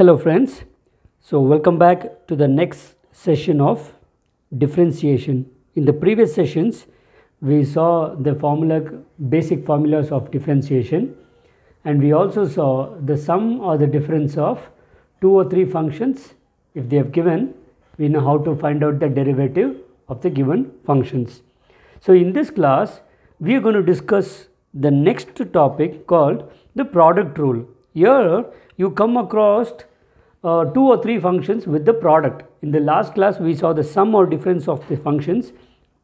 Hello friends, so welcome back to the next session of differentiation. In the previous sessions, we saw the formula, basic formulas of differentiation and we also saw the sum or the difference of two or three functions. If they have given, we know how to find out the derivative of the given functions. So in this class, we are going to discuss the next topic called the product rule. Here you come across uh, two or three functions with the product. In the last class, we saw the sum or difference of the functions.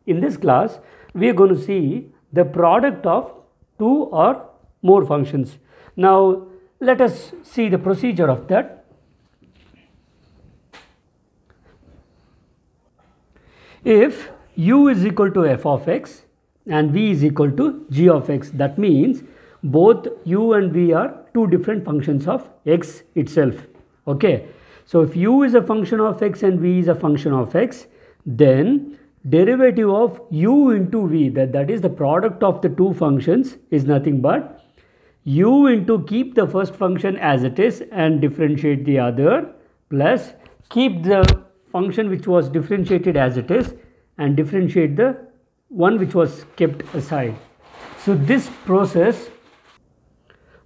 In this class, we are going to see the product of two or more functions. Now, let us see the procedure of that. If u is equal to f of x and v is equal to g of x, that means both u and v are two different functions of x itself okay so if u is a function of x and v is a function of x then derivative of u into v that that is the product of the two functions is nothing but u into keep the first function as it is and differentiate the other plus keep the function which was differentiated as it is and differentiate the one which was kept aside so this process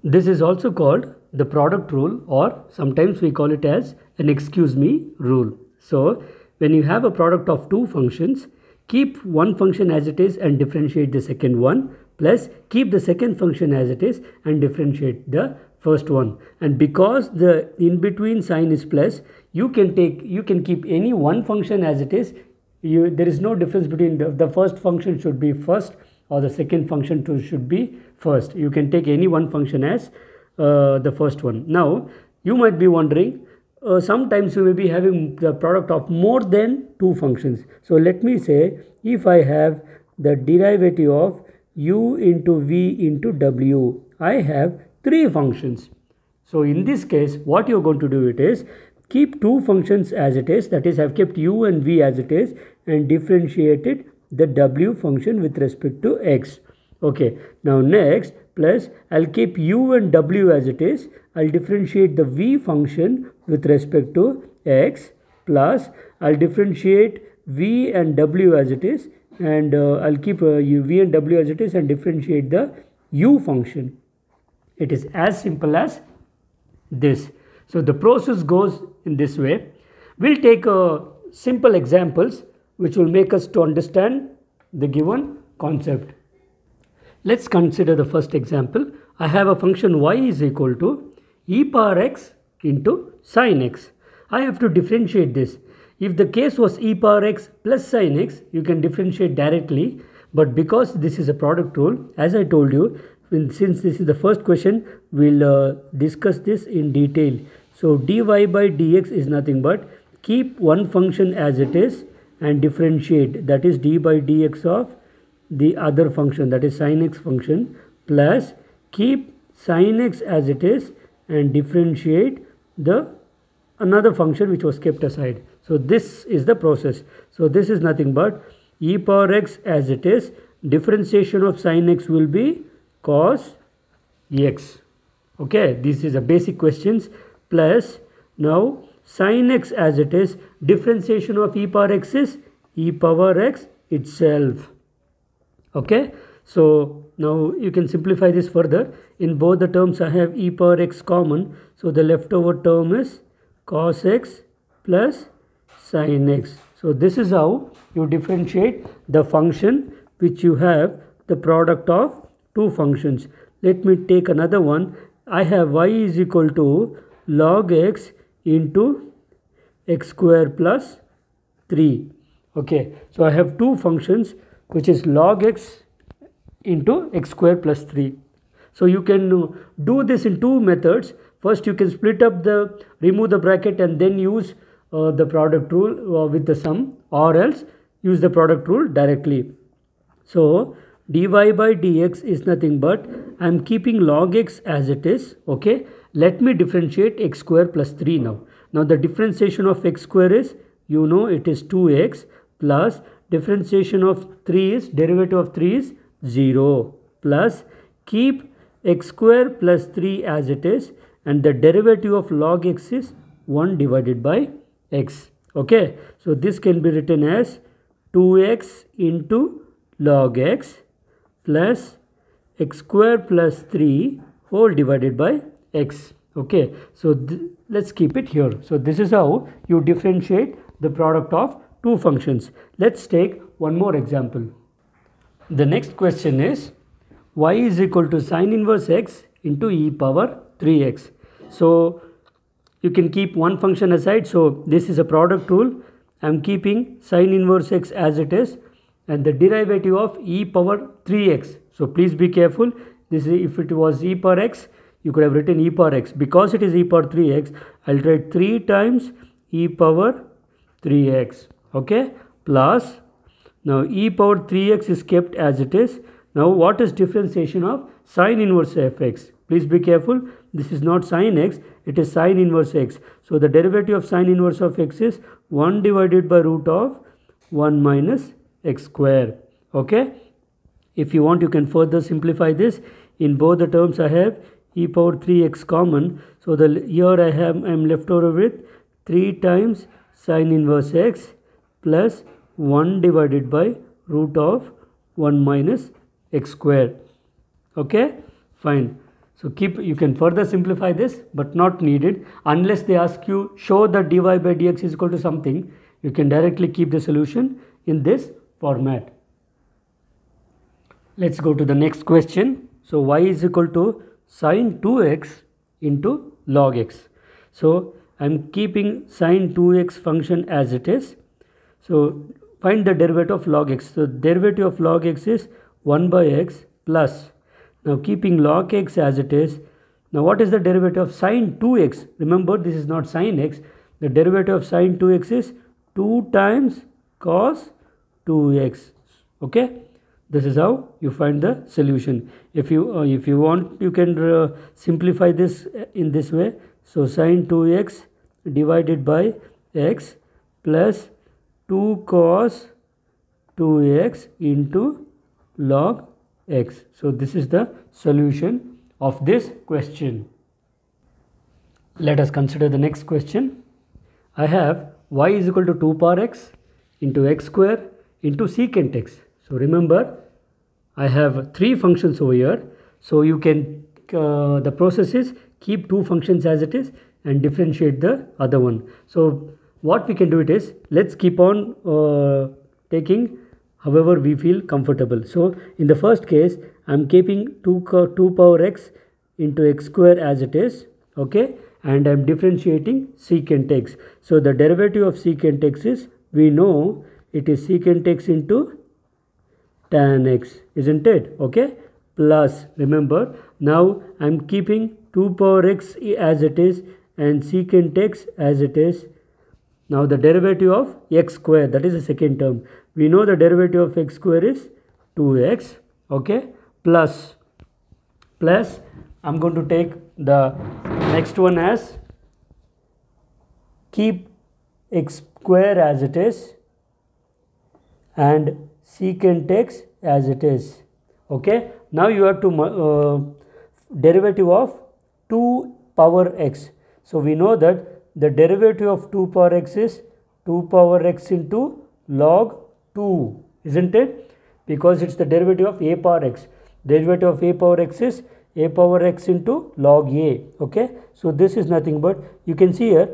this is also called the product rule or sometimes we call it as an excuse me rule. So when you have a product of two functions, keep one function as it is and differentiate the second one plus keep the second function as it is and differentiate the first one and because the in between sign is plus you can take you can keep any one function as it is you there is no difference between the, the first function should be first or the second function should be first you can take any one function as uh, the first one. Now, you might be wondering, uh, sometimes you may be having the product of more than two functions. So, let me say if I have the derivative of u into v into w, I have three functions. So, in this case, what you're going to do it is keep two functions as it is, that is I've kept u and v as it is and differentiated the w function with respect to x. Okay, now next plus I'll keep u and w as it is. I'll differentiate the v function with respect to x plus I'll differentiate v and w as it is and uh, I'll keep uh, v and w as it is and differentiate the u function. It is as simple as this. So the process goes in this way. We'll take uh, simple examples which will make us to understand the given concept. Let's consider the first example. I have a function y is equal to e power x into sine x. I have to differentiate this. If the case was e power x plus sine x, you can differentiate directly. But because this is a product rule, as I told you, since this is the first question, we'll uh, discuss this in detail. So dy by dx is nothing but keep one function as it is and differentiate. That is d by dx of the other function that is sin x function plus keep sin x as it is and differentiate the another function which was kept aside. So this is the process. So this is nothing but e power x as it is differentiation of sin x will be cos x. Okay, this is a basic questions plus now sin x as it is differentiation of e power x is e power x itself okay so now you can simplify this further in both the terms I have e power x common so the leftover term is cos x plus sin x so this is how you differentiate the function which you have the product of two functions let me take another one I have y is equal to log x into x square plus 3 okay so I have two functions which is log x into x square plus 3. So you can uh, do this in two methods. First you can split up the, remove the bracket and then use uh, the product rule uh, with the sum or else use the product rule directly. So dy by dx is nothing but I am keeping log x as it is okay. Let me differentiate x square plus 3 now. Now the differentiation of x square is you know it is 2x plus differentiation of 3 is derivative of 3 is 0 plus keep x square plus 3 as it is and the derivative of log x is 1 divided by x okay so this can be written as 2x into log x plus x square plus 3 whole divided by x okay so let's keep it here so this is how you differentiate the product of two functions. Let's take one more example. The next question is y is equal to sine inverse x into e power 3x. So you can keep one function aside. So this is a product rule. I'm keeping sine inverse x as it is and the derivative of e power 3x. So please be careful. This is if it was e power x, you could have written e power x. Because it is e power 3x, I'll write 3 times e power 3x okay plus now e power 3x is kept as it is now what is differentiation of sine inverse fx please be careful this is not sine x it is sine inverse x so the derivative of sine inverse of x is 1 divided by root of 1 minus x square okay if you want you can further simplify this in both the terms i have e power 3x common so the here i have i am left over with 3 times sine inverse x plus 1 divided by root of 1 minus x square okay fine so keep you can further simplify this but not needed unless they ask you show that dy by dx is equal to something you can directly keep the solution in this format let's go to the next question so y is equal to sine 2x into log x so i'm keeping sine 2x function as it is so find the derivative of log x. So derivative of log x is 1 by x plus. Now keeping log x as it is. Now what is the derivative of sine 2x? Remember this is not sine x. The derivative of sine 2x is 2 times cos 2x. Okay. This is how you find the solution. If you uh, if you want, you can uh, simplify this uh, in this way. So sine 2x divided by x plus 2 cos 2x into log x. So this is the solution of this question. Let us consider the next question. I have y is equal to 2 power x into x square into secant x. So remember, I have three functions over here. So you can, uh, the process is keep two functions as it is and differentiate the other one. So what we can do it is let's keep on uh, taking however we feel comfortable so in the first case i'm keeping 2 2 power x into x square as it is okay and i'm differentiating secant x so the derivative of secant x is we know it is secant x into tan x isn't it okay plus remember now i'm keeping 2 power x as it is and secant x as it is now the derivative of x square that is the second term. We know the derivative of x square is 2x okay plus plus I'm going to take the next one as keep x square as it is and secant x as it is okay now you have to uh, derivative of 2 power x so we know that the derivative of 2 power x is 2 power x into log 2 isn't it because it's the derivative of a power x derivative of a power x is a power x into log a okay so this is nothing but you can see here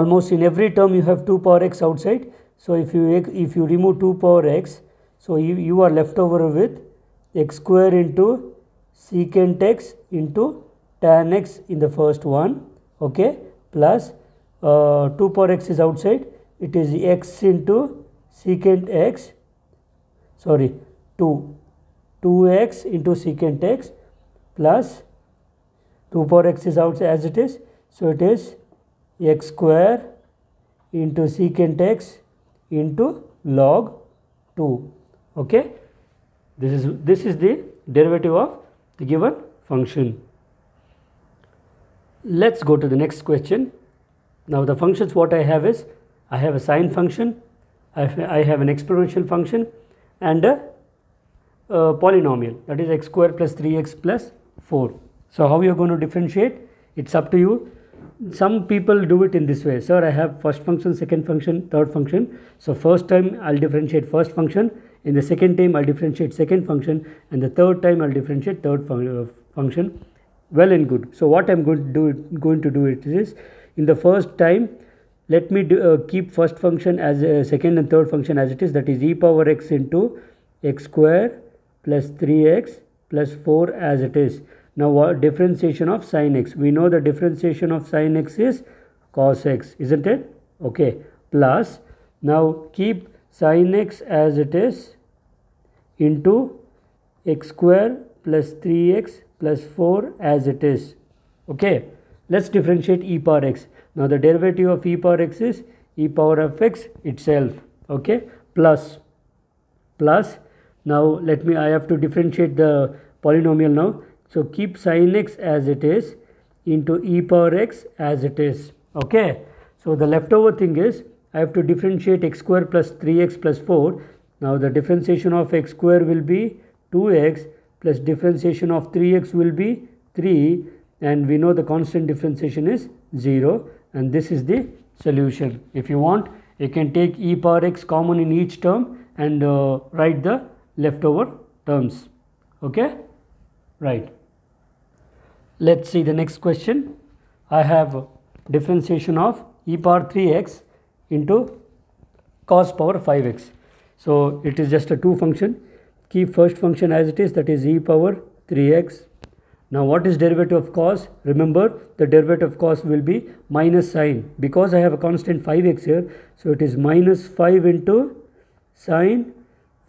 almost in every term you have 2 power x outside so if you if you remove 2 power x so you, you are left over with x square into secant x into tan x in the first one okay plus uh, 2 power x is outside it is x into secant x sorry 2 2x into secant x plus 2 power x is outside as it is so it is x square into secant x into log 2 okay this is this is the derivative of the given function Let's go to the next question. Now the functions what I have is, I have a sine function, I have, I have an exponential function and a, a polynomial that is x square plus 3x plus 4. So how you are going to differentiate? It's up to you. Some people do it in this way. Sir, I have first function, second function, third function. So first time I'll differentiate first function. In the second time I'll differentiate second function. And the third time I'll differentiate third fun uh, function well and good so what i'm going to do going to do it is in the first time let me do, uh, keep first function as a second and third function as it is that is e power x into x square plus 3x plus 4 as it is now what differentiation of sine x we know the differentiation of sine x is cos x isn't it okay plus now keep sine x as it is into x square plus 3x plus 4 as it is. Okay, let's differentiate e power x. Now the derivative of e power x is e power of x itself. Okay, plus, plus. Now let me, I have to differentiate the polynomial now. So keep sine x as it is into e power x as it is. Okay, so the leftover thing is I have to differentiate x square plus 3x plus 4. Now the differentiation of x square will be 2x plus differentiation of 3x will be 3 and we know the constant differentiation is 0 and this is the solution. If you want you can take e power x common in each term and uh, write the leftover terms. Okay? Right. Let's see the next question. I have differentiation of e power 3x into cos power 5x. So, it is just a two function Keep first function as it is, that is e power 3x. Now what is derivative of cos? Remember the derivative of cos will be minus sine. Because I have a constant 5x here, so it is minus 5 into sine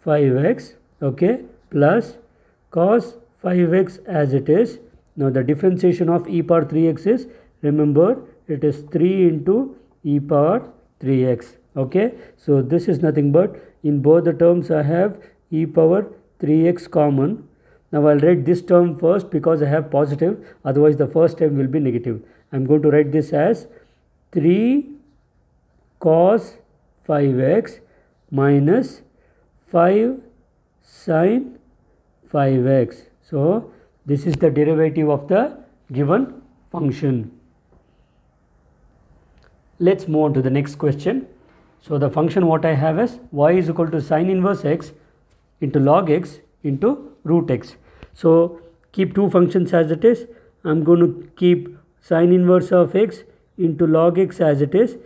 5x, okay, plus cos 5x as it is. Now the differentiation of e power 3x is, remember it is 3 into e power 3x, okay. So this is nothing but in both the terms I have e power 3x common. Now I'll write this term first because I have positive otherwise the first term will be negative. I'm going to write this as 3 cos 5x minus 5 sine 5x. So this is the derivative of the given function. Let's move on to the next question. So the function what I have is y is equal to sine inverse x into log x into root x. So keep two functions as it is. I'm going to keep sine inverse of x into log x as it is.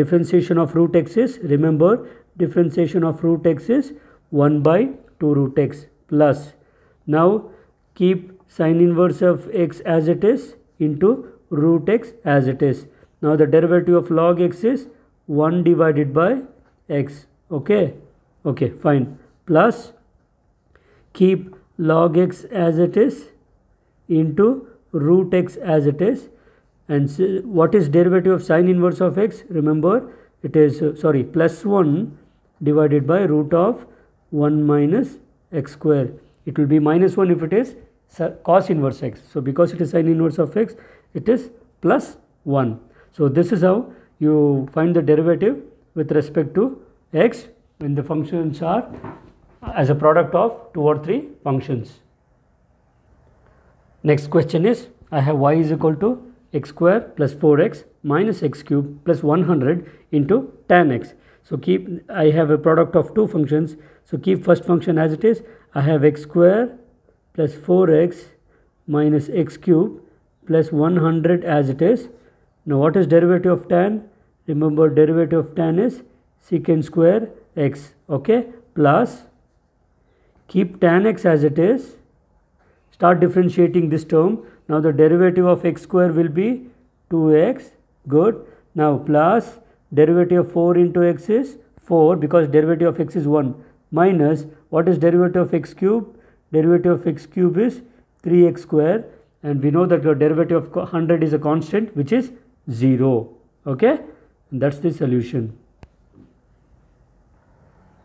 Differentiation of root x is, remember, differentiation of root x is 1 by 2 root x plus. Now keep sine inverse of x as it is into root x as it is. Now the derivative of log x is 1 divided by x. Okay, okay, fine. Plus keep log x as it is into root x as it is and so what is derivative of sine inverse of x remember it is uh, sorry plus 1 divided by root of 1 minus x square it will be minus 1 if it is cos inverse x so because it is sine inverse of x it is plus 1 so this is how you find the derivative with respect to x when the functions are as a product of two or three functions. Next question is I have y is equal to x square plus 4x minus x cube plus 100 into tan x. So keep I have a product of two functions. So keep first function as it is. I have x square plus 4x minus x cube plus 100 as it is. Now what is derivative of tan? Remember derivative of tan is secant square x okay plus Keep tan x as it is. Start differentiating this term. Now the derivative of x square will be 2x. Good. Now plus derivative of 4 into x is 4 because derivative of x is 1 minus what is derivative of x cube? Derivative of x cube is 3x square and we know that the derivative of 100 is a constant which is 0. Okay. And that's the solution.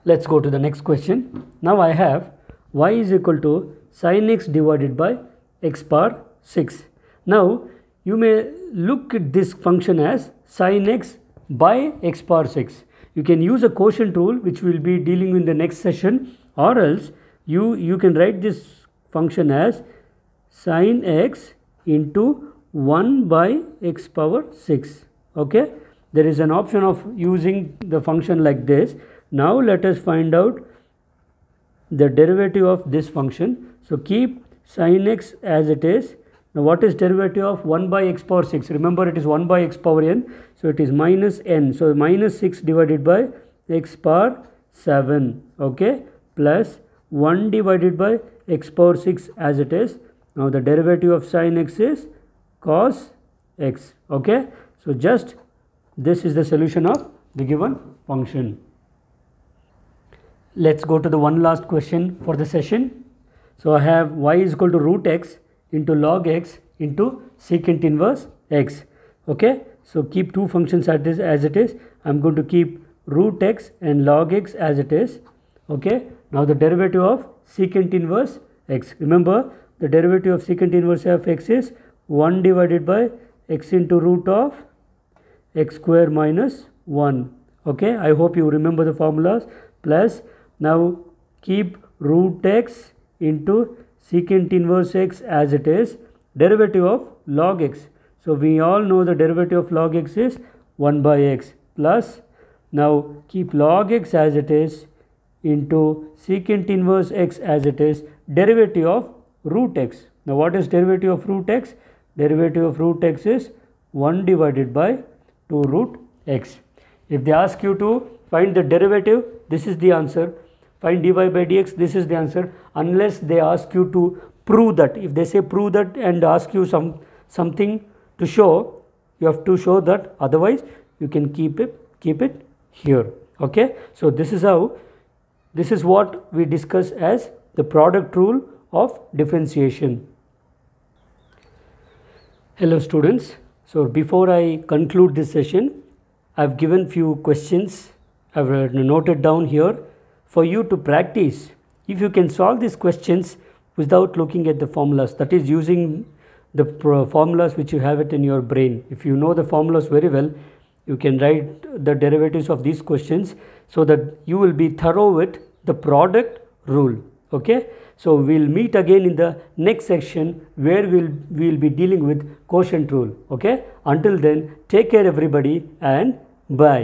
Let's go to the next question. Now I have y is equal to sin x divided by x power 6. Now you may look at this function as sin x by x power 6. You can use a quotient rule which we will be dealing in the next session or else you, you can write this function as sin x into 1 by x power 6. Okay. There is an option of using the function like this now let us find out the derivative of this function. So keep sin x as it is. Now what is derivative of 1 by x power 6? Remember it is 1 by x power n. So it is minus n. So minus 6 divided by x power 7. Okay. Plus 1 divided by x power 6 as it is. Now the derivative of sin x is cos x. Okay. So just this is the solution of the given function let's go to the one last question for the session. So I have y is equal to root x into log x into secant inverse x. Okay. So keep two functions as it is. I'm going to keep root x and log x as it is. Okay. Now the derivative of secant inverse x. Remember the derivative of secant inverse of x is 1 divided by x into root of x square minus 1. Okay. I hope you remember the formulas plus now keep root x into secant inverse x as it is derivative of log x. So we all know the derivative of log x is 1 by x plus now keep log x as it is into secant inverse x as it is derivative of root x. Now what is derivative of root x? Derivative of root x is 1 divided by 2 root x. If they ask you to find the derivative, this is the answer find dy by dx this is the answer unless they ask you to prove that if they say prove that and ask you some something to show you have to show that otherwise you can keep it keep it here okay so this is how this is what we discuss as the product rule of differentiation hello students so before i conclude this session i've given few questions i've uh, noted down here for you to practice if you can solve these questions without looking at the formulas that is using the formulas which you have it in your brain if you know the formulas very well you can write the derivatives of these questions so that you will be thorough with the product rule okay so we'll meet again in the next section where we'll we'll be dealing with quotient rule okay until then take care everybody and bye